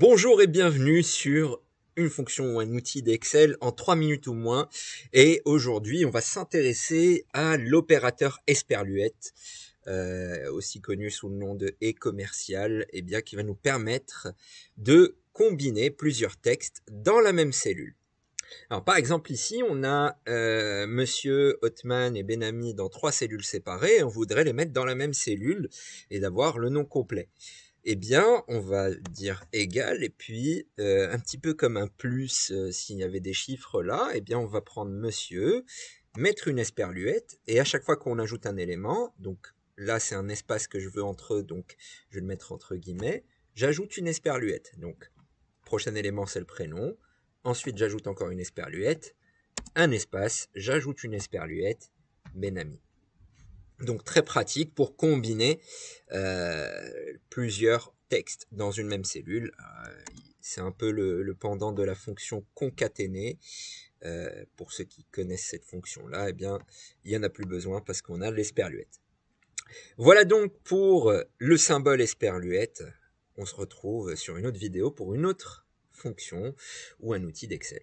Bonjour et bienvenue sur une fonction ou un outil d'Excel en 3 minutes ou moins. Et aujourd'hui, on va s'intéresser à l'opérateur Esperluette, euh, aussi connu sous le nom de e-commercial, et eh bien qui va nous permettre de combiner plusieurs textes dans la même cellule. Alors, par exemple, ici, on a euh, Monsieur Hotman et Benami dans trois cellules séparées. on voudrait les mettre dans la même cellule et d'avoir le nom complet eh bien, on va dire égal, et puis euh, un petit peu comme un plus, euh, s'il y avait des chiffres là, eh bien, on va prendre monsieur, mettre une esperluette, et à chaque fois qu'on ajoute un élément, donc là, c'est un espace que je veux entre donc je vais le mettre entre guillemets, j'ajoute une esperluette. Donc, prochain élément, c'est le prénom. Ensuite, j'ajoute encore une esperluette, un espace, j'ajoute une esperluette, amis. Donc très pratique pour combiner euh, plusieurs textes dans une même cellule. Euh, c'est un peu le, pendant de la fonction concaténée. Euh, pour ceux qui connaissent cette fonction-là, eh bien, il n'y en a plus besoin parce qu'on a l'esperluette. Voilà donc pour le symbole esperluette. On se retrouve sur une autre vidéo pour une autre fonction ou un outil d'Excel.